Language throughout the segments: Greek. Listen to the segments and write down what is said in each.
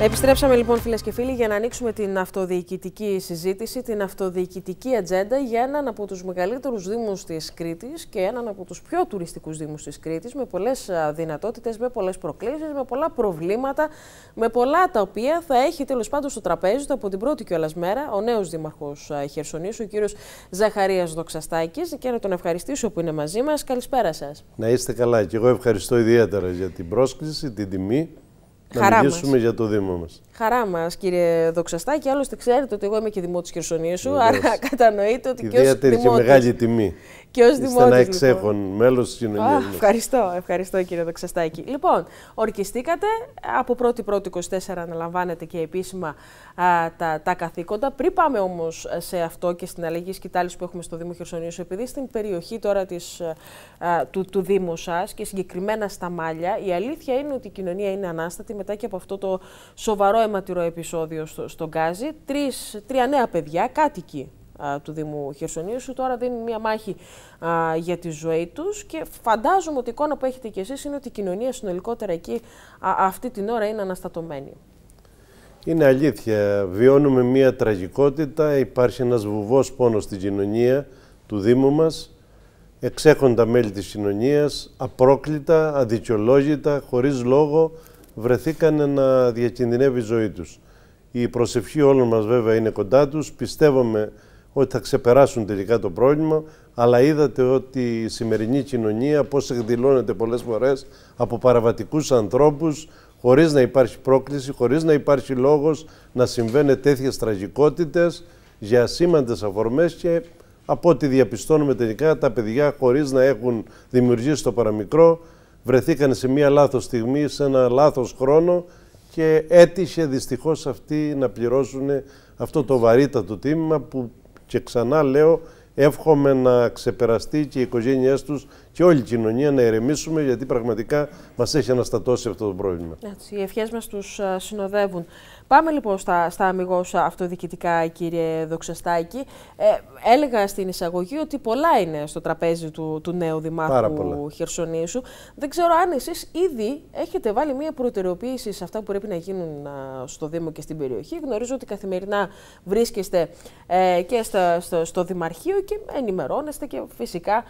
Επιστρέψαμε λοιπόν φίλες και φίλοι για να ανοίξουμε την αυτοδιοικητική συζήτηση, την αυτοδιοικητική ατζέντα για έναν από τους μεγαλύτερους δήμους της Κρήτης και έναν από τους πιο τουριστικούς δήμους της Κρήτης με πολλές δυνατότητες, με πολλές προκλήσεις, με πολλά προβλήματα, με πολλά τα οποία θα έχει τέλος πάντων στο τραπέζι του από την πρώτη κιόλας μέρα ο νέος δήμαρχος Χερσονήσου, ο κύριος Ζαχαρίας Δοξαστάκης και να τον ευχαριστήσω που είναι μαζί μας. Καλησπέρα σας. Να είστε καλά και εγώ ευχαριστώ ιδιαίτερα για την πρόσκληση, την τιμή Χαρά να μιλήσουμε μας. για το Δήμο μας. Χαρά μας, κύριε Δοξαστάκη. Άλλωστε, ξέρετε ότι εγώ είμαι και δημότης Χερσονήσου, άρα κατανοείτε ότι Ιδιαίτερη και, Ιδιαίτερη και μεγάλη τιμή και ως δημόσιο. ένα λοιπόν. εξέχον λοιπόν. μέλος της κοινωνία. ευχαριστώ, ευχαριστώ κύριε Δοξαστάκη. Λοιπόν, ορκιστήκατε. Από 1η-1η-24 αναλαμβάνετε και επίσημα τα, τα καθήκοντα. Πριν πάμε όμως ε, σε αυτό και στην αλλαγή σκητάλης που έχουμε στο Δήμο Χερσονήσου, επειδή στην περιοχή τώρα της, ε, του, του Δήμου σας και συγκεκριμένα στα Μάλια, η αλήθεια είναι ότι η κοινωνία είναι ανάστατη μετά και από αυτό το σοβαρό αιματηρό επεισόδιο στο, στον Γκάζι. Τρεις, τρία νέα παιδιά, κάτοικοι του Δήμου Χερσονήσου. Τώρα δίνουν μια μάχη α, για τη ζωή τους και φαντάζομαι ότι η εικόνα που έχετε κι εσείς είναι ότι η κοινωνία συνολικότερα εκεί αυτή την ώρα είναι αναστατωμένη. Είναι αλήθεια. Βιώνουμε μια τραγικότητα. Υπάρχει ένας βουβός πόνος στην κοινωνία του Δήμου μας. Εξέχοντα μέλη της κοινωνίας, απρόκλητα, αδικαιολόγητα, χωρίς λόγο, βρεθήκαν να διακινδυνεύει η ζωή τους. Η προσευχή όλων μας βέβαια είναι κοντά τους. πιστεύομαι ότι θα ξεπεράσουν τελικά το πρόβλημα, αλλά είδατε ότι η σημερινή κοινωνία πώς εκδηλώνεται πολλές φορές από παραβατικούς ανθρώπους, χωρίς να υπάρχει πρόκληση, χωρίς να υπάρχει λόγος να συμβαίνουν τέτοιες τραγικότητες για ασήμαντες αφορμές και από ό,τι διαπιστώνουμε τελικά τα παιδιά χωρίς να έχουν δημιουργήσει το παραμικρό βρεθήκαν σε μία λάθος στιγμή, σε ένα λάθος χρόνο και έτυχε δυστυχώς αυτοί να πληρώσουν αυτό το βαρύτατο τίμημα που και ξανά λέω, εύχομαι να ξεπεραστεί και οι οικογένειές τους και όλη η κοινωνία να ερεμήσουμε γιατί πραγματικά μας έχει αναστατώσει αυτό το πρόβλημα. Έτσι, οι ευχές μας τους συνοδεύουν. Πάμε λοιπόν στα, στα αμυγό αυτοδιοικητικά, κύριε Δοξαστάκη. Ε, έλεγα στην εισαγωγή ότι πολλά είναι στο τραπέζι του, του νέου Δημάρχου Χερσονήσου. Δεν ξέρω αν εσείς ήδη έχετε βάλει μια προτεραιοποίηση σε αυτά που πρέπει να γίνουν στο Δήμο και στην περιοχή. Γνωρίζω ότι καθημερινά βρίσκεστε ε, και στο, στο Δημαρχείο και ενημερώνεστε και φυσικά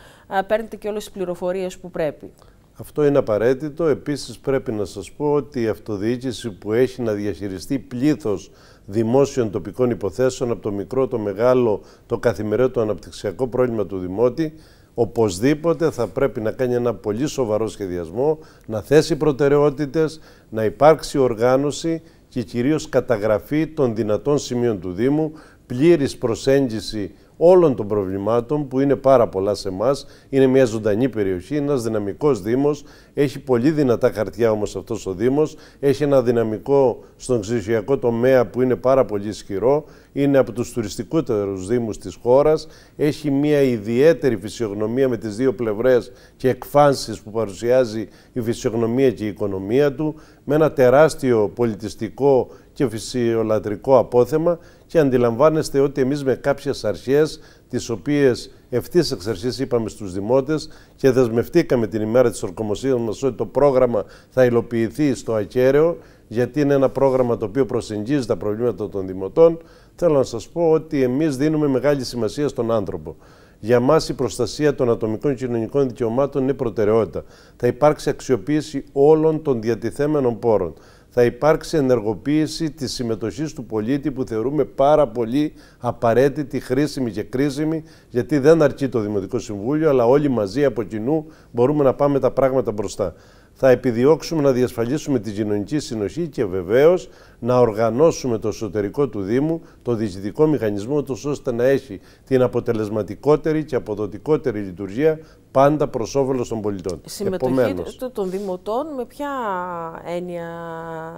παίρνετε και όλες τις πληροφορίες που πρέπει. Αυτό είναι απαραίτητο. Επίσης πρέπει να σας πω ότι η αυτοδιοίκηση που έχει να διαχειριστεί πλήθος δημόσιων τοπικών υποθέσεων από το μικρό, το μεγάλο, το καθημερινό, το αναπτυξιακό πρόβλημα του Δημότη οπωσδήποτε θα πρέπει να κάνει ένα πολύ σοβαρό σχεδιασμό, να θέσει προτεραιότητες, να υπάρξει οργάνωση και κυρίως καταγραφή των δυνατών σημείων του Δήμου, πλήρης προσέγγιση όλων των προβλημάτων που είναι πάρα πολλά σε εμάς. Είναι μια ζωντανή περιοχή, ένας δυναμικός Δήμος. Έχει πολύ δυνατά χαρτιά όμως αυτός ο Δήμος. Έχει ένα δυναμικό στον ψηφιακό τομέα που είναι πάρα πολύ ισχυρό. Είναι από τους τουριστικότερους Δήμους της χώρας. Έχει μια ιδιαίτερη φυσιογνωμία με τις δύο πλευρές και εκφάνσεις που παρουσιάζει η φυσιογνωμία και η οικονομία του. Με ένα τεράστιο πολιτιστικό και φυσιολατρικό απόθεμα και αντιλαμβάνεστε ότι εμείς με κάποιες αρχές τις οποίες ευθύς εξ αρχής είπαμε στους δημότες και δεσμευτήκαμε την ημέρα της ορκομοσίας μας ότι το πρόγραμμα θα υλοποιηθεί στο ακέραιο γιατί είναι ένα πρόγραμμα το οποίο προσεγγίζει τα προβλήματα των δημοτών θέλω να σας πω ότι εμείς δίνουμε μεγάλη σημασία στον άνθρωπο. Για μας η προστασία των ατομικών κοινωνικών δικαιωμάτων είναι προτεραιότητα. Θα υπάρξει αξιοποίηση όλων των διατιθέμενων πόρων θα υπάρξει ενεργοποίηση της συμμετοχής του πολίτη που θεωρούμε πάρα πολύ απαραίτητη, χρήσιμη και κρίσιμη γιατί δεν αρκεί το Δημοτικό Συμβούλιο αλλά όλοι μαζί από κοινού μπορούμε να πάμε τα πράγματα μπροστά θα επιδιώξουμε να διασφαλίσουμε την κοινωνική συνοχή και βεβαίως να οργανώσουμε το εσωτερικό του Δήμου, το διοικητικό μηχανισμό τους ώστε να έχει την αποτελεσματικότερη και αποδοτικότερη λειτουργία πάντα προς όφελος των πολιτών. Η συμμετοχή Επομένως, των δημοτών με ποια έννοια.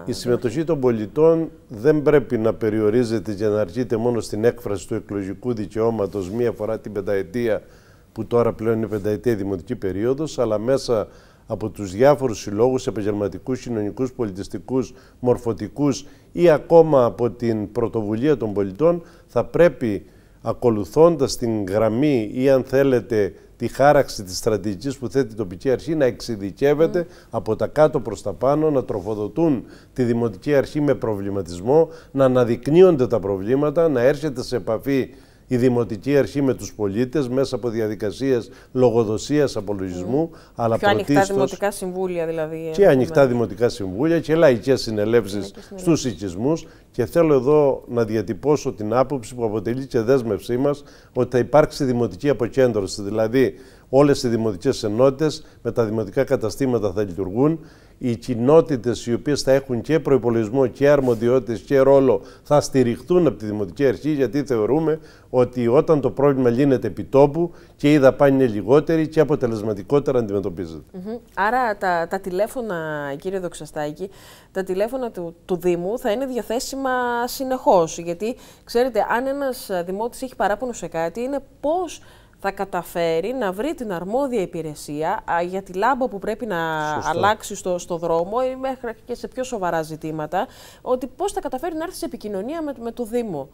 Η συμμετοχή των πολιτών δεν πρέπει να περιορίζεται και να αρχείται μόνο στην έκφραση του εκλογικού δικαιώματος μία φορά την πενταετία, που τώρα πλέον είναι πενταετία δημοτική περίοδος, αλλά μέσα από τους διάφορους συλλόγους, επαγγελματικούς, κοινωνικούς, πολιτιστικούς, μορφωτικούς ή ακόμα από την πρωτοβουλία των πολιτών θα πρέπει ακολουθώντας την γραμμή ή αν θέλετε τη χάραξη της στρατηγικής που θέτει η τοπική αρχή να εξειδικεύεται από τα κάτω προς τα πάνω, να τροφοδοτούν τη Δημοτική Αρχή με προβληματισμό, να αναδεικνύονται τα προβλήματα, να έρχεται σε επαφή η Δημοτική Αρχή με τους πολίτες μέσα από διαδικασίες λογοδοσίας απολογισμού. Mm. Αλλά και ανοιχτά δημοτικά συμβούλια δηλαδή. Και ανοιχτά δημοτικά συμβούλια και λαϊκές συνελεύσεις στους οικισμούς. Και θέλω εδώ να διατυπώσω την άποψη που αποτελεί και δέσμευσή μας ότι θα υπάρξει δημοτική αποκέντρωση. Δηλαδή Όλες οι δημοτικές ενότητες με τα δημοτικά καταστήματα θα λειτουργούν. Οι κοινότητες οι οποίες θα έχουν και προπολογισμό και αρμοδιότητες και ρόλο θα στηριχτούν από τη Δημοτική Αρχή, γιατί θεωρούμε ότι όταν το πρόβλημα λύνεται επί τόπου και η δαπάνη είναι λιγότερη και αποτελεσματικότερα αντιμετωπίζεται. Άρα τα, τα τηλέφωνα, κύριε Δοξαστάκη, τα τηλέφωνα του, του Δήμου θα είναι διαθέσιμα συνεχώς. Γιατί ξέρετε, αν ένας δημότης έχει παράπονο σε κάτι, είναι πώς θα καταφέρει να βρει την αρμόδια υπηρεσία για τη λάμπα που πρέπει να αλλάξει στο, στο δρόμο ή μέχρι και σε πιο σοβαρά ζητήματα, ότι πώς θα καταφέρει να έρθει σε επικοινωνία με, με το Δήμο.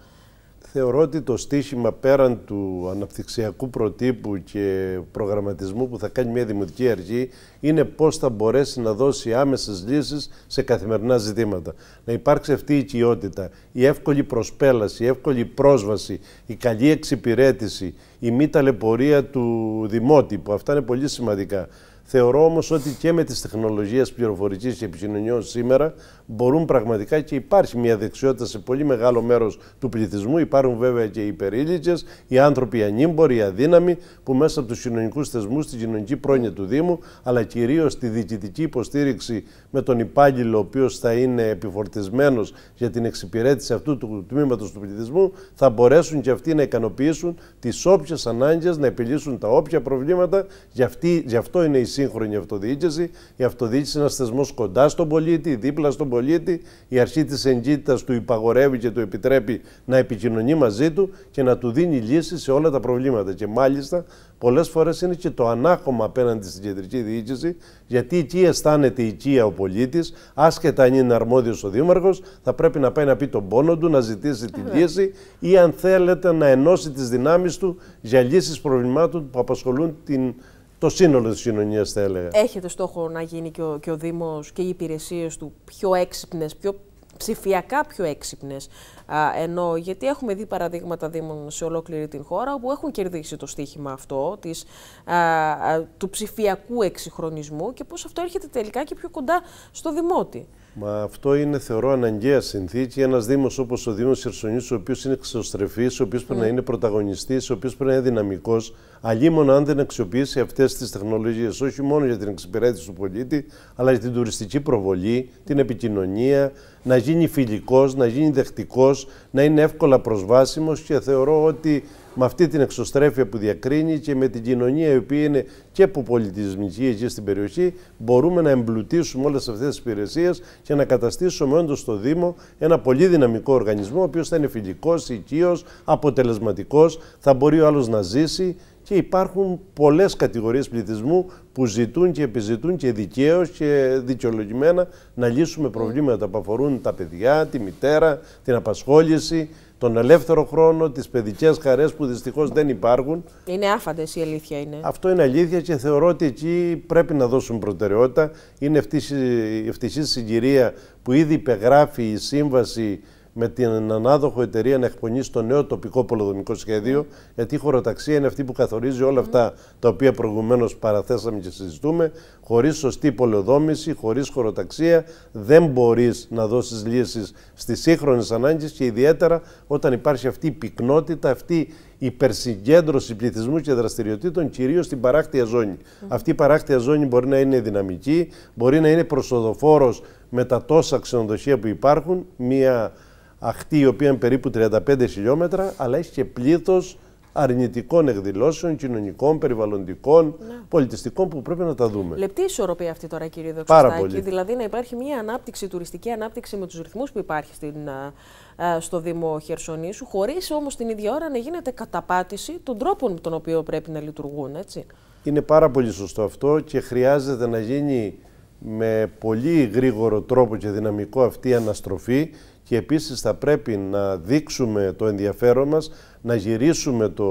Θεωρώ ότι το στίχημα πέραν του αναπτυξιακού προτύπου και προγραμματισμού που θα κάνει μια δημοτική αρχή είναι πώς θα μπορέσει να δώσει άμεσες λύσεις σε καθημερινά ζητήματα. Να υπάρξει αυτή η οικειότητα, η εύκολη προσπέλαση, η εύκολη πρόσβαση, η καλή εξυπηρέτηση, η μη ταλαιπωρία του δημότη που αυτά είναι πολύ σημαντικά. Θεωρώ όμως ότι και με τις τεχνολογίες πληροφορικής και επικοινωνιών σήμερα μπορούν πραγματικά και υπάρχει μια δεξιότητα σε πολύ μεγάλο μέρος του πληθυσμού. Υπάρχουν βέβαια και οι υπερήλικες, οι άνθρωποι ανήμποροι, οι αδύναμοι, που μέσα από τους κοινωνικούς θεσμούς, στην κοινωνική πρόνοια του Δήμου, αλλά κυρίως τη διοικητική υποστήριξη με τον υπάλληλο, ο οποίος θα είναι επιφορτισμένος για την εξυπηρέτηση αυτού του τμήματος του πληθυσμού, θα μπορέσουν και αυτοί να ικανοποιήσουν τις όποιες ανάγκες, να επιλύσουν τα όποια προβλήματα. Γι' αυτό είναι η σύγχρονη αυτοδιοίκηση, η αυτοδιοίκηση είναι ένας θεσμός κοντά στον πολίτη, δίπλα στον πολίτη. Η αρχή της εγκύτητας του υπαγορεύει και του επιτρέπει να επικοινωνεί μαζί του και να του δίνει λύσεις σε όλα τα προβλήματα. Και μάλιστα πολλές φορές είναι και το ανάκομα απέναντι στην κεντρική διοίκηση, γιατί εκεί αισθάνεται οικία ο πολίτης, άσχετα αν είναι αρμόδιος ο Δήμαρχος, θα πρέπει να πάει να πει τον πόνο του, να ζητήσει τη λύση ή αν θέλετε να ενώσει τις δυνάμεις του για λύσεις προβλημάτων που απασχολούν την το σύνολο της κοινωνίας, θα έλεγα. Έχετε στόχο να γίνει και ο, και ο Δήμος και οι υπηρεσίες του πιο έξυπνες, πιο ψηφιακά πιο έξυπνες. Ενώ γιατί έχουμε δει παραδείγματα Δήμων σε ολόκληρη την χώρα που έχουν κερδίσει το στίχημα αυτό της, του ψηφιακού εξυγχρονισμού και πώς αυτό έρχεται τελικά και πιο κοντά στο Δημότη. Μα αυτό είναι θεωρώ αναγκαία συνθήκη. Ένας Δήμος όπως ο Δήμος Χερσονήσου, ο οποίος είναι ξεστρεφή, ο οποίος ναι. πρέπει να είναι πρωταγωνιστής, ο οποίος πρέπει να είναι δυναμικός, αλλήμον αν δεν αξιοποιήσει αυτές τις τεχνολογίες, όχι μόνο για την εξυπηρέτηση του πολίτη, αλλά για την τουριστική προβολή, την επικοινωνία, να γίνει φιλικός, να γίνει δεχτικός, να είναι εύκολα προσβάσιμος και θεωρώ ότι με αυτή την εξωστρέφεια που διακρίνει και με την κοινωνία η οποία είναι και που πολιτισμική εκεί στην περιοχή, μπορούμε να εμπλουτίσουμε όλες αυτές τις υπηρεσίες και να καταστήσουμε όντως το Δήμο ένα πολύ δυναμικό οργανισμό, ο οποίος θα είναι φιλικός, οικείος, αποτελεσματικός, θα μπορεί ο άλλος να ζήσει και υπάρχουν πολλές κατηγορίες πληθυσμού που ζητούν και επιζητούν και δικαίως και δικαιολογημένα να λύσουμε προβλήματα που αφορούν τα παιδιά, τη μητέρα, την απασχόληση, τον ελεύθερο χρόνο, τις παιδικές χαρές που δυστυχώς δεν υπάρχουν. Είναι άφαντες η αλήθεια είναι. Αυτό είναι αλήθεια και θεωρώ ότι εκεί πρέπει να δώσουν προτεραιότητα. Είναι ευτυχής συγκυρία που ήδη υπεγράφει η σύμβαση με την ανάδοχο εταιρεία να εκπονήσει το νέο τοπικό πολεοδομικό σχέδιο, γιατί η χωροταξία είναι αυτή που καθορίζει όλα αυτά τα οποία προηγουμένως παραθέσαμε και συζητούμε. Χωρίς σωστή πολεοδόμηση, χωρίς χωροταξία, δεν μπορείς να δώσεις λύσεις στις σύγχρονες ανάγκες και ιδιαίτερα όταν υπάρχει αυτή η πυκνότητα, αυτή η υπερσυγκέντρωση πληθυσμού και δραστηριοτήτων, κυρίως στην παράκτια ζώνη. Αυτή η παράκτια ζώνη μπορεί να είναι δυναμική, μπορεί να είναι προσοδοφόρος με τα τόσα ξενοδοχεία που υπάρχουν, μια αχτή η οποία είναι περίπου 35 χιλιόμετρα, αλλά έχει και πλήθος αρνητικών εκδηλώσεων, κοινωνικών, περιβαλλοντικών, πολιτιστικών που πρέπει να τα δούμε. Λεπτή ισορροπία αυτή τώρα, κύριε πολύ. Δηλαδή να υπάρχει μια ανάπτυξη, τουριστική ανάπτυξη με τους ρυθμούς που υπάρχει στην, στο Δήμο Χερσονήσου, χωρίς όμως την ίδια ώρα να γίνεται καταπάτηση των τρόπων με τον οποίο πρέπει να λειτουργούν. Έτσι. Είναι πάρα πολύ σωστό αυτό και χρειάζεται να γίνει με πολύ γρήγορο τρόπο και δυναμικό αυτή η αναστροφή και επίσης θα πρέπει να δείξουμε το ενδιαφέρον μας, να γυρίσουμε το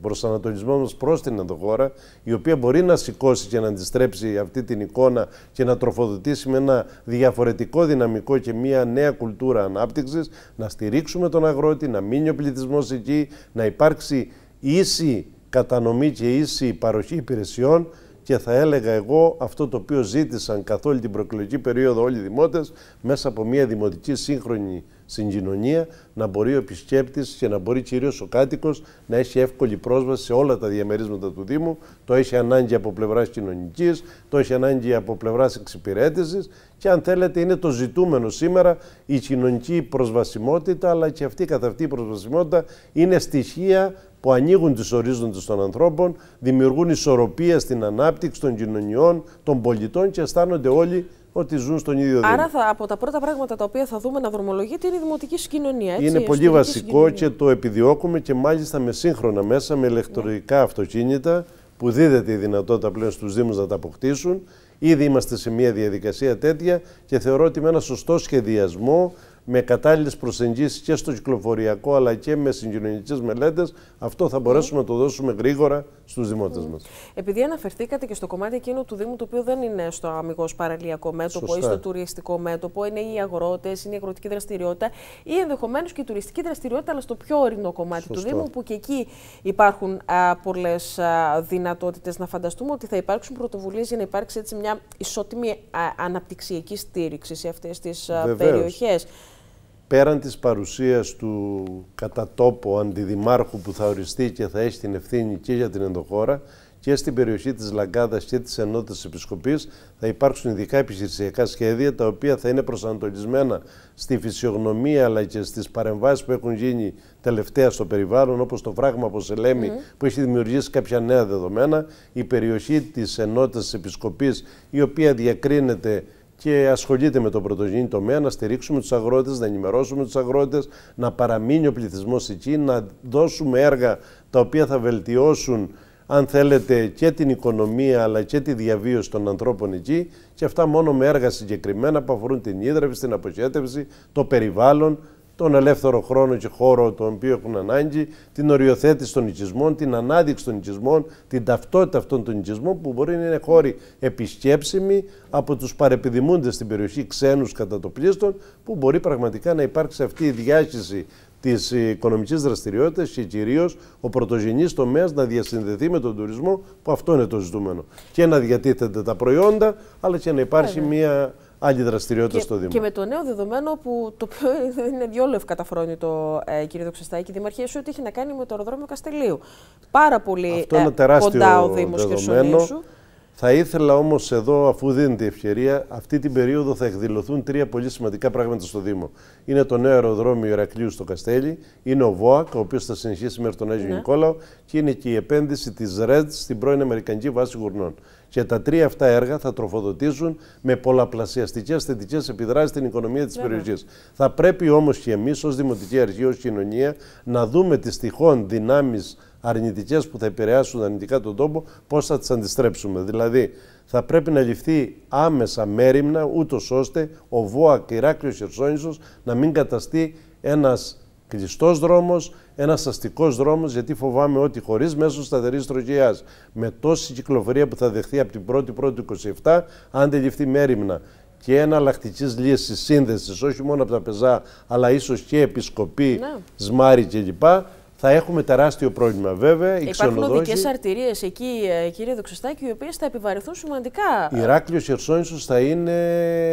προσανατολισμό μας προς την ενδοχώρα, η οποία μπορεί να σηκώσει και να αντιστρέψει αυτή την εικόνα και να τροφοδοτήσει με ένα διαφορετικό δυναμικό και μια νέα κουλτούρα ανάπτυξης, να στηρίξουμε τον αγρότη, να μείνει ο πληθυσμός εκεί, να υπάρξει ίση κατανομή και ίση παροχή υπηρεσιών και θα έλεγα εγώ αυτό το οποίο ζήτησαν καθ' όλη την προεκλογική περίοδο όλοι οι δημότες μέσα από μια δημοτική σύγχρονη συγκοινωνία να μπορεί ο επισκέπτης και να μπορεί κυρίως ο κάτοικος να έχει εύκολη πρόσβαση σε όλα τα διαμερίσματα του Δήμου. Το έχει ανάγκη από πλευράς κοινωνικής, το έχει ανάγκη από πλευράς εξυπηρέτησης και αν θέλετε είναι το ζητούμενο σήμερα η κοινωνική προσβασιμότητα αλλά και αυτή καθ' αυτή η προσβασιμότητα είναι στοιχεία που ανοίγουν τους ορίζοντες των ανθρώπων, δημιουργούν ισορροπία στην ανάπτυξη των κοινωνιών, των πολιτών και αισθάνονται όλοι ότι ζουν στον ίδιο δρόμο. Άρα θα, από τα πρώτα πράγματα τα οποία θα δούμε να δρομολογείται είναι η δημοτική συγκοινωνία. Έτσι, είναι πολύ βασικό και το επιδιώκουμε και μάλιστα με σύγχρονα μέσα, με ηλεκτρονικά αυτοκίνητα που δίδεται η δυνατότητα πλέον στους Δήμους να τα αποκτήσουν. Ήδη είμαστε σε μια διαδικασία τέτοια και θεωρώ ότι με ένα σωστό σχεδιασμό με κατάλληλες προσεγγίσεις και στο κυκλοφοριακό αλλά και με συγκοινωνικές μελέτες, αυτό θα μπορέσουμε να το δώσουμε γρήγορα στους δημότες mm. μας. Επειδή αναφερθήκατε και στο κομμάτι εκείνο του Δήμου, το οποίο δεν είναι στο αμυγός παραλιακό μέτωπο Σωστά. ή στο τουριστικό μέτωπο, είναι οι αγρότες, είναι η αγροτική δραστηριότητα ή ενδεχομένως και η τουριστική δραστηριότητα, αλλά στο πιο ορεινό κομμάτι του Δήμου, που και εκεί υπάρχουν πολλέ δυνατότητες. Να φανταστούμε ότι θα υπάρξουν πρωτοβουλίες για να υπάρξει έτσι μια ισότιμη αναπτυξιακή στήριξη σε αυτές τις περιοχές πέραν της παρουσίας του κατά τόπο αντιδημάρχου που θα οριστεί και θα έχει την ευθύνη και για την ενδοχώρα και στην περιοχή της Λαγκάδας και της Ενότητας Επισκοπής θα υπάρξουν ειδικά επιχειρησιακά σχέδια τα οποία θα είναι προσανατολισμένα στη φυσιογνωμία αλλά και στις παρεμβάσεις που έχουν γίνει τελευταία στο περιβάλλον όπως το φράγμα από Σελέμη mm. που έχει δημιουργήσει κάποια νέα δεδομένα, η περιοχή της Ενότητας Επισκοπής η οποία διακρίνεται και ασχολείται με το πρωτογενή τομέα, να στηρίξουμε τους αγρότες, να ενημερώσουμε τους αγρότες, να παραμείνει ο πληθυσμός εκεί, να δώσουμε έργα τα οποία θα βελτιώσουν αν θέλετε και την οικονομία αλλά και τη διαβίωση των ανθρώπων εκεί και αυτά μόνο με έργα συγκεκριμένα που αφορούν την ίδρυση, την αποχέτευση, το περιβάλλον, τον ελεύθερο χρόνο και χώρο τον οποίο έχουν ανάγκη, την οριοθέτηση των οικισμών, την ανάδειξη των οικισμών, την ταυτότητα αυτών των οικισμών που μπορεί να είναι χώροι επισκέψιμοι από τους παρεπιδημούντες στην περιοχή ξένους κατά το πλήστον, που μπορεί πραγματικά να υπάρξει αυτή η διάχυση της οικονομικής δραστηριότητας και κυρίως ο πρωτογενής τομέας να διασυνδεθεί με τον τουρισμό, που αυτό είναι το ζητούμενο. Και να διατίθενται τα προϊόντα, αλλά και να υπάρχει μια άλλη δραστηριότητα και, στο Δήμο. Και με το νέο δεδομένο που το οποίο είναι διόλου ευκαταφρόνητο, ε, κύριε η Δημαρχία σου, ότι έχει να κάνει με το αεροδρόμιο Καστελίου. Πάρα πολύ Αυτό ε, είναι ε, κοντά ο Δήμος και ο Θα ήθελα όμως εδώ, αφού δίνεται η ευκαιρία, αυτή την περίοδο θα εκδηλωθούν τρία πολύ σημαντικά πράγματα στο Δήμο. Είναι το νέο αεροδρόμιο Ηρακλείου στο Καστέλι, είναι ο ΒΟΑΚ, ο οποίος θα συνεχίσει μέχρι τον Άγιο ναι. Νικόλαο, και είναι και η επένδυση της ΡΕΤ στην πρώην Αμερικανική βάση γουρνών και τα τρία αυτά έργα θα τροφοδοτήσουν με πολλαπλασιαστικές θετικέ επιδράσεις στην οικονομία της περιοχής. Θα πρέπει όμως και εμείς, ως Δημοτική Αρχή, ως κοινωνία, να δούμε τι τυχόν δυνάμεις αρνητικές που θα επηρεάσουν αρνητικά τον τόπο, πώς θα τις αντιστρέψουμε. Δηλαδή, θα πρέπει να ληφθεί άμεσα μέρημνα, ούτως ώστε ο ΒΟΑ και να μην καταστεί ένας Κλειστός δρόμος, ένας αστικός δρόμος, γιατί φοβάμαι ότι χωρίς μέσο σταθερής τροχία, με τόση κυκλοφορία που θα δεχθεί από την 1η πρώτη 27, αν δεν ληφθεί μέρημνα και εναλλακτικής λύσης σύνδεσης, όχι μόνο από τα πεζά, αλλά ίσως και επισκοπή, ναι. σμάρι κλπ θα έχουμε τεράστιο πρόβλημα. Βέβαια, ε, Οι Υπάρχουν οδικέ αρτηρίες εκεί, κύριε Δοξιστάκη, οι οποίες θα επιβαρυνθούν σημαντικά. Η Ηράκλειο Χερσόνησος θα είναι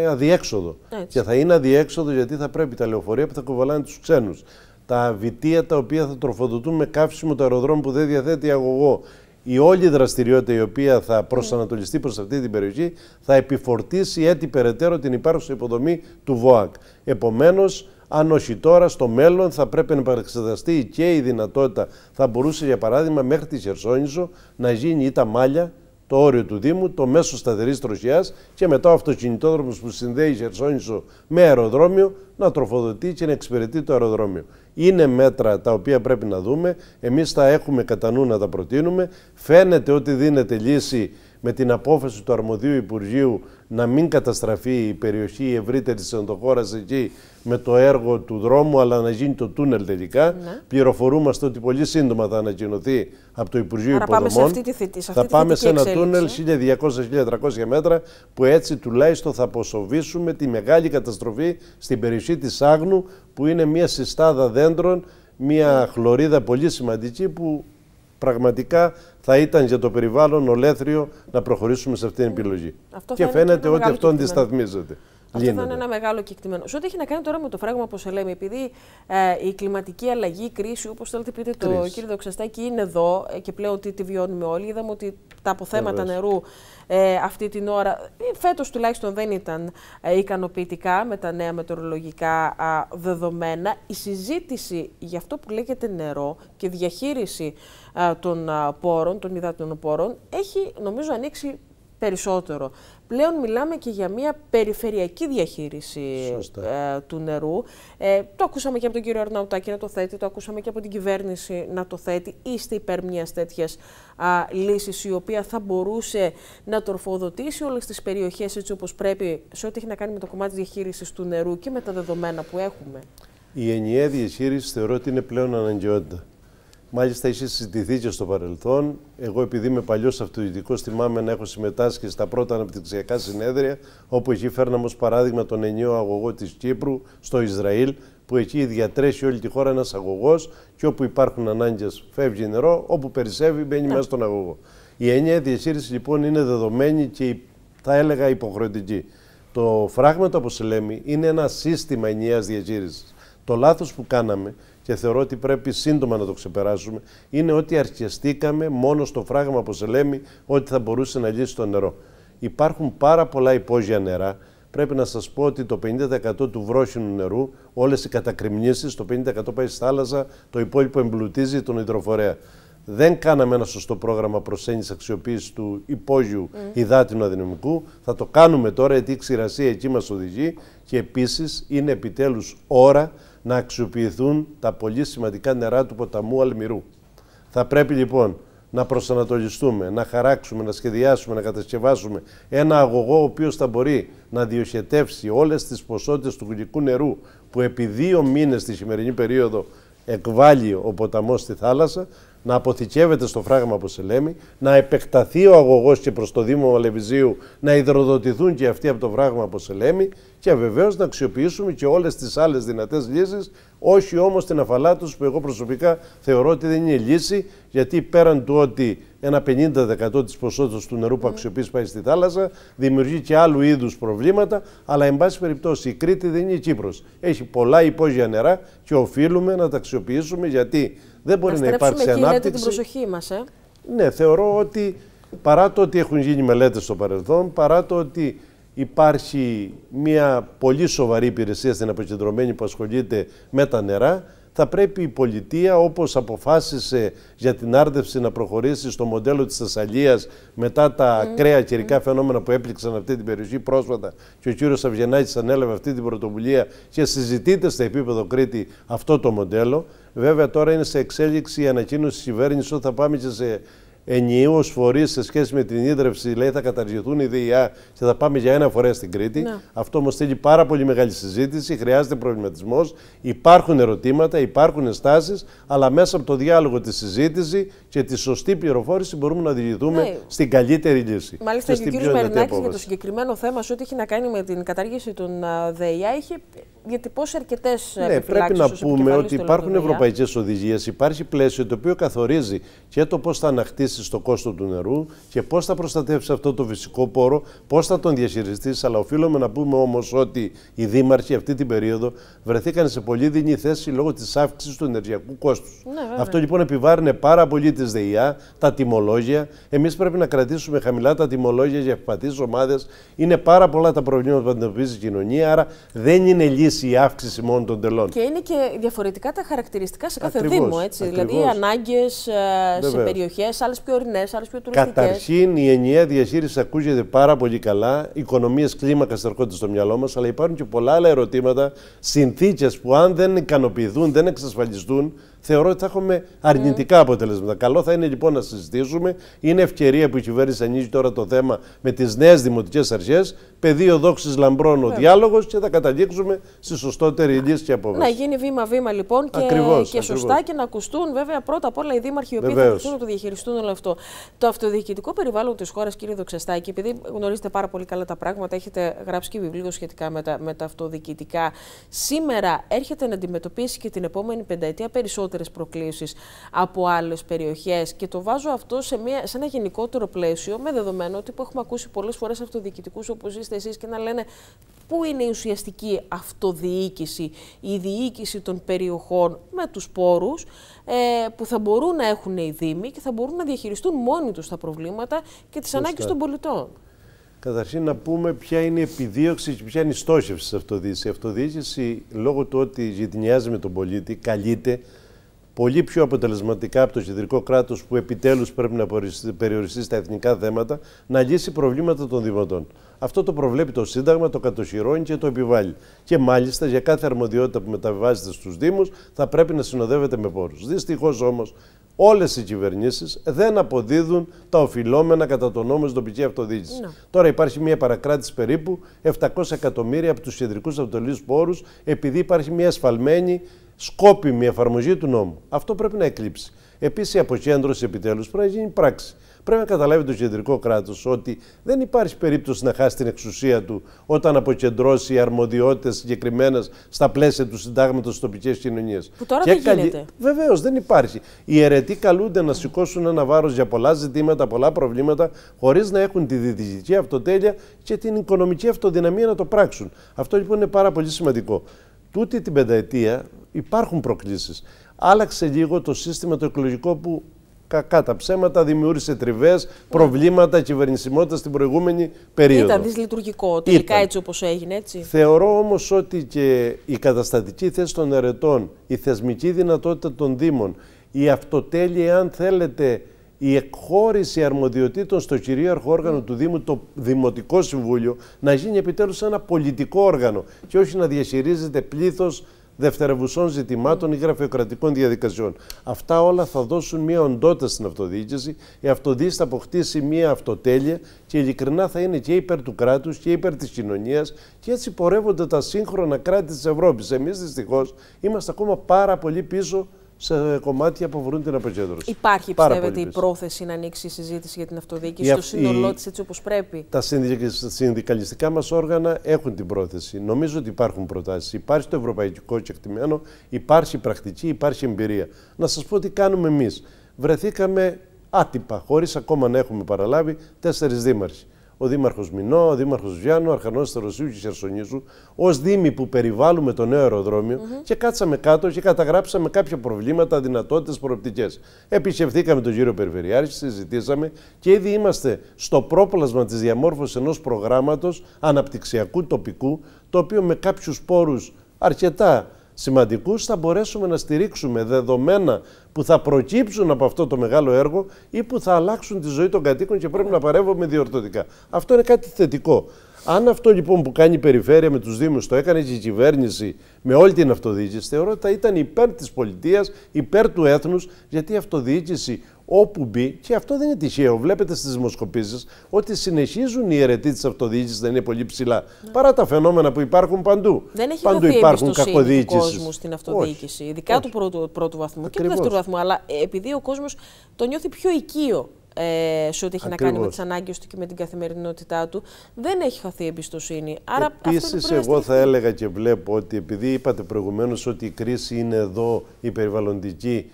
αδιέξοδο. Έτσι. Και θα είναι αδιέξοδο γιατί θα πρέπει τα λεωφορεία που θα κοβαλάνε τους ξένους, τα βιτία τα οποία θα τροφοδοτούν με καύσιμο το αεροδρόμο που δεν διαθέτει αγωγό, η όλη δραστηριότητα η οποία θα προσανατολιστεί προς αυτή την περιοχή θα επιφορτήσει έτσι περαιτέρω την υπάρχουσα υποδομή του ΒΟΑΚ. Επομένως, αν όχι τώρα, στο μέλλον θα πρέπει να επαναξεταστεί και η δυνατότητα. Θα μπορούσε, για παράδειγμα, μέχρι τη Χερσόνησο να γίνει ή τα μάλια, το όριο του Δήμου, το μέσο σταθερής τροχιάς και μετά ο αυτοκινητόδρομος που συνδέει η Χερσόνησο με αεροδρόμιο να τροφοδοτεί και να εξυπηρετεί το αεροδρόμιο. Είναι μέτρα τα οποία πρέπει να δούμε. Εμείς τα έχουμε κατά νου να τα προτείνουμε. Φαίνεται ότι δίνεται λύση με την απόφαση του αρμοδίου Υπουργείου να μην καταστραφεί η περιοχή ευρύτερη της ενδοχώρας εκεί με το έργο του δρόμου, αλλά να γίνει το τούνελ τελικά. Ναι. Πληροφορούμαστε ότι πολύ σύντομα θα ανακοινωθεί από το Υπουργείο Άρα Υποδομών. Πάμε σε αυτή τη θητή, θα πάμε σε ένα τούνελ 1200-1300 μέτρα, που έτσι τουλάχιστον θα αποσοβήσουμε τη μεγάλη καταστροφή στην περιοχή της Άγνου, που είναι μια συστάδα δέντρων, μια χλωρίδα πολύ σημαντική που πραγματικά θα ήταν για το περιβάλλον ολέθριο να προχωρήσουμε σε αυτήν την επιλογή. και φαίνεται ότι αυτό αντισταθμίζεται. Αυτό θα είναι ένα μεγάλο κεκτημένο. Σε ό,τι έχει να κάνει τώρα με το φράγμα, όπως λέμε, επειδή ε, η κλιματική αλλαγή, η κρίση, όπως θέλετε πείτε το κύριε Δοξαστάκη, είναι εδώ ε, και πλέον τι τη βιώνουμε όλοι. Είδαμε ότι τα αποθέματα νερού ε, αυτή την ώρα, ε, φέτος τουλάχιστον δεν ήταν ικανοποιητικά με τα νέα μετεωρολογικά δεδομένα. Η συζήτηση για αυτό που λέγεται νερό και διαχείριση των πόρων, των υδάτινων πόρων, έχει νομίζω ανοίξει περισσότερο. Πλέον μιλάμε και για μια περιφερειακή διαχείριση ε, του νερού. Ε, το ακούσαμε και από τον κύριο Αρναουτάκη να το θέτει, το ακούσαμε και από την κυβέρνηση να το θέτει. Είστε υπέρ μιας τέτοιας λύσης, η οποία θα μπορούσε να τροφοδοτήσει όλες τις περιοχές έτσι όπως πρέπει, σε ό,τι έχει να κάνει με το κομμάτι διαχείρισης του νερού και με τα δεδομένα που έχουμε. Η ενιαία διαχείριση θεωρώ ότι είναι πλέον αναγκαιότητα. Μάλιστα, είχε συζητηθεί και στο παρελθόν. Εγώ, επειδή είμαι παλιός αυτοδιοικητικό, θυμάμαι να έχω συμμετάσχει στα πρώτα αναπτυξιακά συνέδρια, όπου εκεί φέρναμε ως παράδειγμα τον ενιαίο αγωγό της Κύπρου στο Ισραήλ, που εκεί διατρέχει όλη τη χώρα ένας αγωγός και όπου υπάρχουν ανάγκες φεύγει νερό, όπου περισσεύει μπαίνει ναι. μέσα στον αγωγό. Η ενιαία διαχείριση λοιπόν είναι δεδομένη και θα έλεγα υποχρεωτική. Το φράγμα του λέμε είναι ένα σύστημα ενιαίας διαχείρισης. Το λάθος που κάναμε και θεωρώ ότι πρέπει σύντομα να το ξεπεράσουμε, είναι ότι αρχιεστήκαμε μόνο στο φράγμα σε λέμε ότι θα μπορούσε να λύσει το νερό. Υπάρχουν πάρα πολλά υπόγεια νερά. Πρέπει να σας πω ότι το 50% του βρόχινου νερού, όλες οι κατακριμνήσεις, το 50% πάει στη θάλασσα, το υπόλοιπο εμπλουτίζει τον υδροφορέα. Δεν κάναμε ένα σωστό πρόγραμμα προσέγγιση αξιοποίησης του υπόγειου mm. υδάτινου αδυναμικού. Θα το κάνουμε τώρα, γιατί η ξηρασία εκεί μας οδηγεί. Και επίσης είναι επιτέλους ώρα να αξιοποιηθούν τα πολύ σημαντικά νερά του ποταμού Αλμυρού. Θα πρέπει λοιπόν να προσανατολιστούμε, να χαράξουμε, να σχεδιάσουμε, να κατασκευάσουμε ένα αγωγό ο οποίος θα μπορεί να διοχετεύσει όλες τις ποσότητες του γλυκού νερού που επί δύο μήνες στη σημερινή περίοδο εκβάλλει ο ποταμός στη θάλασσα, να αποθηκεύεται στο φράγμα από Σελέμη, να επεκταθεί ο αγωγός και προς το Δήμο Μαλεβιζίου, να υδροδοτηθούν και αυτοί από το φράγμα από Σελέμη και βεβαίως να αξιοποιήσουμε και όλες τις άλλες δυνατές λύσεις, όχι όμως την αφαλάτωση που εγώ προσωπικά θεωρώ ότι δεν είναι λύση, γιατί πέραν του ότι ένα 50% της ποσότητας του νερού που αξιοποιείς πάει στη θάλασσα, δημιουργεί και άλλου είδους προβλήματα. Αλλά, εν πάση περιπτώσει, η Κρήτη δεν είναι η Κύπρος. Έχει πολλά υπόγεια νερά και οφείλουμε να τα αξιοποιήσουμε γιατί δεν μπορεί να, να υπάρξει ανάπτυξη. την προσοχή μας. Ε. Ναι, θεωρώ ότι παρά το ότι έχουν γίνει μελέτες στο παρελθόν, παρά το ότι υπάρχει μια πολύ σοβαρή υπηρεσία στην αποκεντρωμένη που ασχολείται με τα νερά, θα πρέπει η πολιτεία όπως αποφάσισε για την άρδευση να προχωρήσει στο μοντέλο της Θεσσαλίας μετά τα mm. ακραία καιρικά φαινόμενα που έπληξαν αυτή την περιοχή πρόσφατα και ο κύριος Αυγενάκης ανέλαβε αυτή την πρωτοβουλία και συζητείται στα επίπεδο Κρήτη αυτό το μοντέλο. Βέβαια τώρα είναι σε εξέλιξη η ανακοίνωση της κυβέρνησης ότι θα πάμε και σε ενιαίους φορείς σε σχέση με την ίδρυυση, λέει θα καταργηθούν οι ΔΕΙΑ και θα πάμε για ένα φορέ στην Κρήτη. Ναι. Αυτό όμως θέλει πάρα πολύ μεγάλη συζήτηση, χρειάζεται προβληματισμός. Υπάρχουν ερωτήματα, υπάρχουν στάσεις, αλλά μέσα από το διάλογο, τη συζήτηση και τη σωστή πληροφόρηση μπορούμε να οδηγηθούμε ναι. στην καλύτερη λύση. Μάλιστα, και, και ο κ. Μερινάκη για το συγκεκριμένο θέμα σε ό,τι έχει να κάνει με την καταργήση των ΔΕΙΑ, είχε διατυπώσει αρκετές ναι, Πρέπει να πούμε ότι υπάρχουν ευρωπαϊκές οδηγίες, υπάρχει πλαίσιο το οποίο καθορίζει και το πώς θα αναχτίσει στο κόστο του νερού και πώς θα προστατεύσει αυτό το φυσικό πόρο, πώς θα τον διαχειριστείς. Αλλά οφείλουμε να πούμε όμως ότι οι δήμαρχοι αυτή την περίοδο βρεθήκαν σε πολύ δινή θέση λόγω της αύξησης του ενεργειακού κόστους. Ναι, αυτό λοιπόν επιβάρυνε πάρα πολύ τη ΔΕΙΑ, τα τιμολόγια. Εμείς πρέπει να κρατήσουμε χαμηλά τα τιμολόγια για ευπαθείς ομάδες. Είναι πάρα πολλά τα προβλήματα που αντιμετωπίζει η κοινωνία, άρα δεν είναι λύση η αύξηση μόνο των τελών. Και είναι και διαφορετικά τα χαρακτηριστικά σε κάθε ακριβώς, δήμο. Έτσι. Δηλαδή, ανάγκες ε, σε περιοχές, άλλες Καταρχήν, η ενιαία διαχείριση ακούγεται πάρα πολύ καλά. Οικονομίες κλίμακας έρχονται στο μυαλό μας, αλλά υπάρχουν και πολλά άλλα ερωτήματα, συνθήκες που αν δεν ικανοποιηθούν, δεν εξασφαλιστούν, θεωρώ ότι θα έχουμε αρνητικά ναι. αποτελέσματα. Καλό θα είναι λοιπόν να συζητήσουμε. Είναι ευκαιρία που η κυβέρνηση ανοίγει τώρα το θέμα με τις νέες δημοτικές αρχές. Πεδίο δόξης λαμπρών ο διάλογος και θα καταλήξουμε στη σωστότερη λύση και απόφασης. Να γίνει βήμα-βήμα λοιπόν και, ακριβώς, και σωστά και να ακουστούν βέβαια πρώτα απ' όλα οι δήμαρχοι οι οποίοι Βεβαίως. θα να το διαχειριστούν όλο αυτό. Το αυτοδιοικητικό περιβάλλον της χώρας, κύριε Δοξεστάκη, επειδή γνωρίζετε πάρα πολύ καλά τα πράγματα, έχετε γράψει και βιβλίο σχετικά με τα, με τα αυτοδιοικητικά. Σήμερα έρχεται να αντιμετωπίσει και την επόμενη πενταετία περισσότερο περισσότερες προκλήσεις από άλλες περιοχές και το βάζω αυτό σε, μια, σε ένα γενικότερο πλαίσιο με δεδομένο ότι που έχουμε ακούσει πολλές φορές αυτοδιοικητικούς όπως είστε εσείς και να λένε πού είναι η ουσιαστική αυτοδιοίκηση, η διοίκηση των περιοχών με τους πόρους ε, που θα μπορούν να έχουν οι Δήμοι και θα μπορούν να διαχειριστούν μόνοι τους τα προβλήματα και τις ανάγκες των πολιτών. Καταρχήν να πούμε ποια είναι η επιδίωξη και ποια είναι η στόχευση της αυτοδιοίκησης. Η αυτοδιοίκηση λόγω του ότι γυτνιάζει με τον πολίτη καλείται πολύ πιο αποτελεσματικά από το κεντρικό κράτος που επιτέλους πρέπει να περιοριστεί στα εθνικά θέματα, να λύσει προβλήματα των δημοτών. Αυτό το προβλέπει το Σύνταγμα, το κατοχυρώνει και το επιβάλλει. Και μάλιστα για κάθε αρμοδιότητα που μεταβιβάζεται στους Δήμους θα πρέπει να συνοδεύεται με πόρους. Δυστυχώς όμως Όλες οι κυβερνήσεις δεν αποδίδουν τα οφειλόμενα κατά τον νόμο στην τοπική αυτοδιοίκησης. Ναι. Τώρα υπάρχει μια παρακράτηση περίπου 700 εκατομμύρια από τους κεντρικούς αυτολίου πόρους, επειδή υπάρχει μια ασφαλμένη, σκόπιμη εφαρμογή του νόμου. Αυτό πρέπει να εκλείψει. Επίσης, η αποκέντρωση επιτέλους πρέπει να γίνει πράξη πρέπει να καταλάβει το κεντρικό κράτος ότι δεν υπάρχει περίπτωση να χάσει την εξουσία του όταν αποκεντρώσει οι αρμοδιότητες συγκεκριμένε στα πλαίσια του συντάγματος τη τοπική κοινωνία. Που τώρα και δεν γίνεται. Βεβαίως δεν υπάρχει. Οι αιρετοί καλούνται να σηκώσουν ένα βάρος για πολλά ζητήματα, πολλά προβλήματα, χωρίς να έχουν τη διδυτική αυτοτέλεια και την οικονομική αυτοδυναμία να το πράξουν. Αυτό λοιπόν είναι πάρα πολύ σημαντικό. Τούτη την πενταετία υπάρχουν προκλήσεις. Άλλαξε λίγο το σύστημα το εκλογικό που κακά τα ψέματα, δημιούργησε τριβές, προβλήματα κυβερνησιμότητα στην προηγούμενη περίοδο. Ήταν δυσλειτουργικό τελικά έτσι όπως έγινε, έτσι. Θεωρώ όμως ότι και η καταστατική θέση των ερετών, η θεσμική δυνατότητα των Δήμων, η αυτοτέλεια, αν θέλετε, η εκχώρηση αρμοδιοτήτων στο κυρίαρχο όργανο του Δήμου, το Δημοτικό Συμβούλιο, να γίνει επιτέλους ένα πολιτικό όργανο και όχι να διαχειρίζεται πλήθος δευτερευουσών ζητημάτων ή γραφειοκρατικών διαδικασιών. Αυτά όλα θα δώσουν μια οντότητα στην αυτοδιοίκηση. Η αυτοδιοίκηση θα αποκτήσει μια αυτοτέλεια και ειλικρινά θα είναι και υπέρ του κράτους και υπέρ της κοινωνίας. Και έτσι πορεύονται τα σύγχρονα κράτη της Ευρώπης. Εμείς δυστυχώς είμαστε ακόμα πάρα πολύ πίσω σε κομμάτια που αφορούν την αποκέντρωση. Υπάρχει, Πάρα πιστεύετε, η πρόθεση να ανοίξει η συζήτηση για την αυτοδιοίκηση στο σύνολό της έτσι όπως πρέπει. Τα συνδικαλιστικά μας όργανα έχουν την πρόθεση. Νομίζω ότι υπάρχουν προτάσεις. Υπάρχει το ευρωπαϊκό κεκτημένο, υπάρχει πρακτική, υπάρχει εμπειρία. Να σας πω τι κάνουμε εμείς. Βρεθήκαμε άτυπα, χωρίς ακόμα να έχουμε παραλάβει, τέσσερις δήμαρχοι ο Δήμαρχος Μινό, ο Δήμαρχος Βιάνου, ο Αρχανός Θεροσίου και Χερσονήσου, ως Δήμοι που περιβάλλουμε το νέο αεροδρόμιο και κάτσαμε κάτω και καταγράψαμε κάποια προβλήματα, δυνατότητες, προοπτικές. Επισκεφθήκαμε τον κύριο Περιφερειάρχη, συζητήσαμε και ήδη είμαστε στο πρόπλασμα της διαμόρφωσης ενός προγράμματος αναπτυξιακού τοπικού, το οποίο με κάποιους πόρους αρκετά σημαντικούς θα μπορέσουμε να στηρίξουμε δεδομένα που θα προκύψουν από αυτό το μεγάλο έργο ή που θα αλλάξουν τη ζωή των κατοίκων και πρέπει να παρεύουμε διορθωτικά. Αυτό είναι κάτι θετικό. Αν αυτό λοιπόν που κάνει η περιφέρεια με τους Δήμους το έκανε και η κυβέρνηση με όλη την αυτοδιοίκηση, θεωρώ ότι θα ήταν υπέρ της πολιτείας, υπέρ του έθνους, γιατί η αυτοδιοίκηση όπου μπει, και αυτό δεν είναι τυχαίο. Βλέπετε στις δημοσκοπήσεις ότι συνεχίζουν οι αιρετοί της αυτοδιοίκησης να είναι πολύ ψηλά. Παρά τα φαινόμενα που υπάρχουν παντού. Δεν έχει παντού υπάρχουν κακοδιοίκηση. του κόσμου στην αυτοδιοίκηση, ειδικά του πρώτου, πρώτου βαθμού και του δεύτερου βαθμού. Αλλά επειδή ο κόσμος το νιώθει πιο οικείο ε, σε ό,τι έχει να κάνει με τις ανάγκες του και με την καθημερινότητά του, δεν έχει χαθεί η εμπιστοσύνη. Άρα Επίση, εγώ θα έλεγα και βλέπω ότι επειδή είπατε προηγουμένως ότι η κρίση είναι εδώ η περιβαλλοντική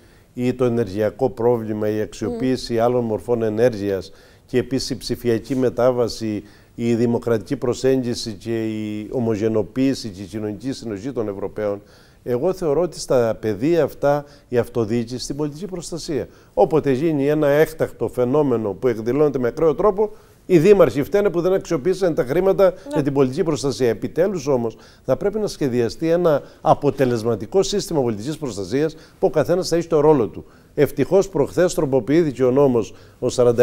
ή το ενεργειακό πρόβλημα, η αξιοποίηση mm. άλλων μορφών ενέργειας και επίσης η ψηφιακή μετάβαση, η δημοκρατική προσέγγιση και η ομογενοποίηση και η κοινωνική συνοχή των Ευρωπαίων, εγώ θεωρώ ότι στα πεδία αυτά η αυτοδιοίκηση στην πολιτική προστασία. Όποτε γίνει ένα έκτακτο φαινόμενο που εκδηλώνεται με ακραίο τρόπο, οι δήμαρχοι φταίνε που δεν αξιοποίησαν τα χρήματα ναι. για την πολιτική προστασία. Επιτέλους όμως θα πρέπει να σχεδιαστεί ένα αποτελεσματικό σύστημα πολιτικής προστασίας που ο καθένας θα έχει το ρόλο του. Ευτυχώς προχθές τροποποιήθηκε ο νόμος ο 4662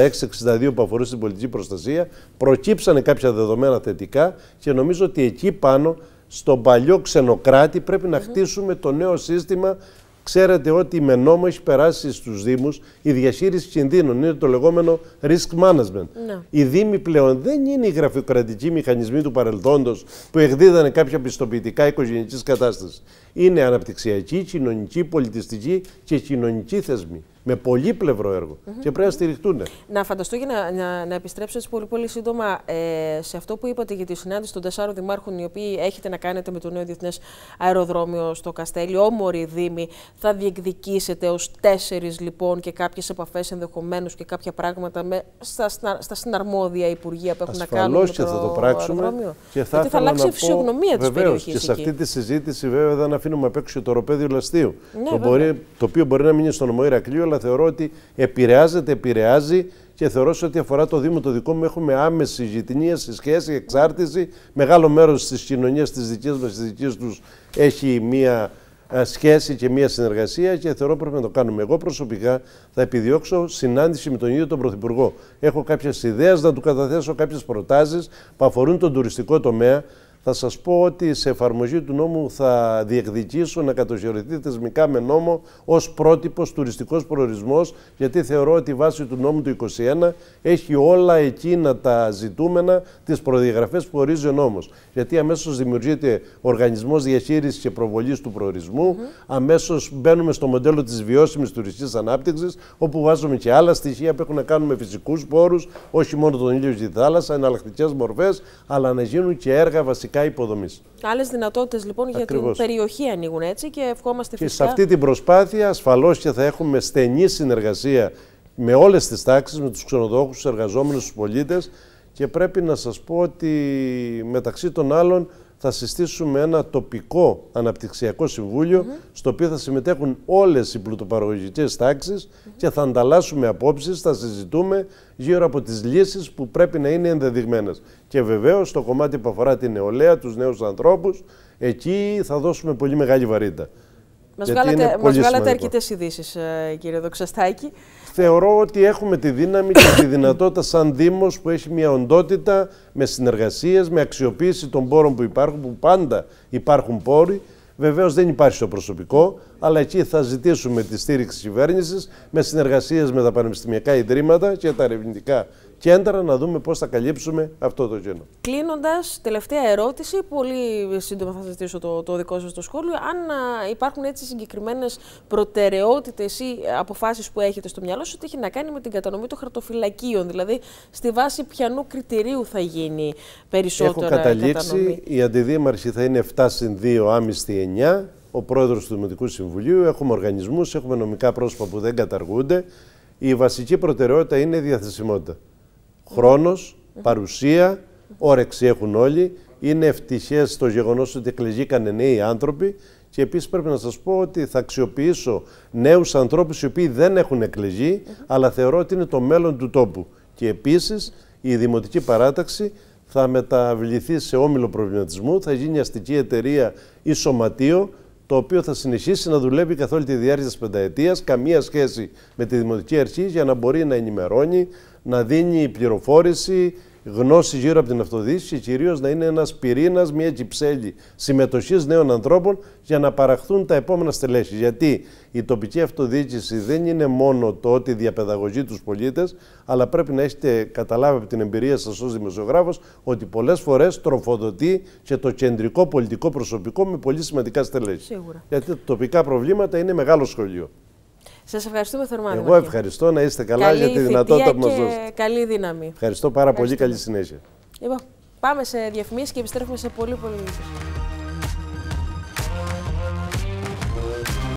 που αφορούσε την πολιτική προστασία. Προκύψανε κάποια δεδομένα θετικά και νομίζω ότι εκεί πάνω στον παλιό ξενοκράτη πρέπει να χτίσουμε το νέο σύστημα Ξέρετε ότι με νόμο έχει περάσει στους Δήμους η διαχείριση κινδύνων. Είναι το λεγόμενο risk management. Ναι. Οι Δήμοι πλέον δεν είναι οι γραφειοκρατικοί μηχανισμοί του παρελθόντος που εκδίδανε κάποια πιστοποιητικά οικογενειακής κατάστασης. Είναι αναπτυξιακοί, κοινωνικοί, πολιτιστικοί και κοινωνικοί θεσμοί με πολύπλευρο έργο mm -hmm. και πρέπει να στηριχτούν. Να φανταστώ για να, να, επιστρέψω έτσι πολύ, πολύ σύντομα ε, σε αυτό που είπατε για τη συνάντηση των τεσσάρων δημάρχων, οι οποίοι έχετε να κάνετε με το νέο διεθνές αεροδρόμιο στο Καστέλι, όμοροι δήμη. θα διεκδικήσετε ως τέσσερις λοιπόν και κάποιες επαφές ενδεχομένως και κάποια πράγματα με, στα, στα συναρμόδια υπουργεία που έχουν Ασφαλώς να κάνουν. Ασφαλώς και θα το πράξουμε. Και θα, θα αλλάξει η φυσιογνωμία της περιοχής. Και σε αυτή τη συζήτηση, βέβαια, δεν αφήνουμε απ' έξω το οροπέδιο Λαστείου. Ναι, το, μπορεί, το οποίο μπορεί να μείνει στο νομό Ηρακλείο, αλλά θεωρώ ότι επηρεάζεται, επηρεάζει και θεωρώ σε ό,τι αφορά το Δήμο το δικό μου έχουμε άμεση γητνία, στη σχέση, εξάρτηση. Μεγάλο μέρος της κοινωνίας της δικής μας, της τους έχει μία ε, σχέση και μία συνεργασία και θεωρώ πρέπει να το κάνουμε. Εγώ προσωπικά θα επιδιώξω συνάντηση με τον ίδιο τον Πρωθυπουργό. Έχω κάποιες ιδέες να του καταθέσω, κάποιες προτάσεις που αφορούν τον τουριστικό τομέα θα σας πω ότι σε εφαρμογή του νόμου θα διεκδικήσω να κατοχυρωθεί θεσμικά με νόμο ως πρότυπος τουριστικός προορισμός, γιατί θεωρώ ότι η βάση του νόμου του 21 έχει όλα εκείνα τα ζητούμενα, τις προδιαγραφές που ορίζει ο νόμος. Γιατί αμέσως δημιουργείται οργανισμός διαχείρισης και προβολής του προορισμού, mm αμέσως μπαίνουμε στο μοντέλο της βιώσιμης τουριστικής ανάπτυξης, όπου βάζουμε και άλλα στοιχεία που έχουν να κάνουν με φυσικούς πόρους, όχι μόνο τον ήλιο και τη θάλασσα, εναλλακτικές μορφές, αλλά να γίνουν και έργα βασικά υποδομής. Άλλες δυνατότητες λοιπόν για την περιοχή ανοίγουν έτσι και ευχόμαστε φυσικά. Και σε αυτή την προσπάθεια ασφαλώς και θα έχουμε στενή συνεργασία με όλες τις τάξεις, με τους ξενοδόχου, τους εργαζόμενους, τους πολίτες. Και πρέπει να σας πω ότι μεταξύ των άλλων θα συστήσουμε ένα τοπικό αναπτυξιακό συμβούλιο, στο οποίο θα συμμετέχουν όλες οι πλουτοπαραγωγικές τάξεις και θα ανταλλάσσουμε απόψεις, θα συζητούμε γύρω από τις λύσεις που πρέπει να είναι ενδεδειγμένες. Και βεβαίως στο κομμάτι που αφορά την νεολαία, τους νέους ανθρώπους, εκεί θα δώσουμε πολύ μεγάλη βαρύτητα. Μας βγάλατε, μας ειδήσεις, ε, κύριε Δοξαστάκη θεωρώ ότι έχουμε τη δύναμη και τη δυνατότητα σαν Δήμος που έχει μια οντότητα με συνεργασίες, με αξιοποίηση των πόρων που υπάρχουν, που πάντα υπάρχουν πόροι. Βεβαίως δεν υπάρχει το προσωπικό, αλλά εκεί θα ζητήσουμε τη στήριξη κυβέρνησης με συνεργασίες με τα πανεπιστημιακά ιδρύματα και τα ερευνητικά κέντρα να δούμε πώς θα καλύψουμε αυτό το κενό. Κλείνοντας τελευταία ερώτηση, πολύ σύντομα θα ζητήσω το, το δικό σας το σχόλιο, αν υπάρχουν έτσι συγκεκριμένες προτεραιότητες ή αποφάσεις που έχετε στο μυαλό σας, ότι έχει να κάνει με την κατανομή των χαρτοφυλακίων, δηλαδή στη βάση ποιανού κριτηρίου θα γίνει κατανομή. Έχω καταλήξει, η αντιδήμαρχη θα είναι 7 συν 2, άμυστη 9, ο πρόεδρος του Δημοτικού Συμβουλίου, έχουμε οργανισμούς, έχουμε νομικά πρόσωπα που δεν καταργούνται, η βασική προτεραιότητα είναι η διαθεσιμότητα χρόνος, παρουσία, όρεξη έχουν όλοι. Είναι ευτυχές το γεγονός ότι εκλεγήκαν νέοι άνθρωποι και επίσης πρέπει να σας πω ότι θα αξιοποιήσω νέους ανθρώπους οι οποίοι δεν έχουν εκλεγεί, αλλά θεωρώ ότι είναι το μέλλον του τόπου. Και επίσης η Δημοτική Παράταξη θα μεταβληθεί σε όμιλο προβληματισμού, θα γίνει αστική εταιρεία ή σωματείο, το οποίο θα συνεχίσει να δουλεύει καθ' όλη τη διάρκεια της πενταετίας, καμία σχέση με τη Δημοτική Αρχή, για να μπορεί να ενημερώνει, να δίνει πληροφόρηση, γνώση γύρω από την αυτοδιοίκηση και κυρίως να είναι ένας πυρήνας, μια κυψέλη συμμετοχής νέων ανθρώπων για να παραχθούν τα επόμενα στελέχη. Γιατί η τοπική αυτοδιοίκηση δεν είναι μόνο το ότι διαπαιδαγωγεί τους πολίτες, αλλά πρέπει να έχετε καταλάβει από την εμπειρία σας ως δημοσιογράφος ότι πολλές φορές τροφοδοτεί και το κεντρικό πολιτικό προσωπικό με πολύ σημαντικά στελέχη. Σίγουρα. Γιατί τα τοπικά προβλήματα είναι μεγάλο σχολείο. Σας ευχαριστούμε θερμά. Εγώ ευχαριστώ να είστε καλά για τη δυνατότητα που μας δώσετε. Καλή δύναμη. Ευχαριστώ πάρα πολύ. Καλή συνέχεια. Λοιπόν, πάμε σε διαφημίσεις και επιστρέφουμε σε πολύ πολύ λίγο.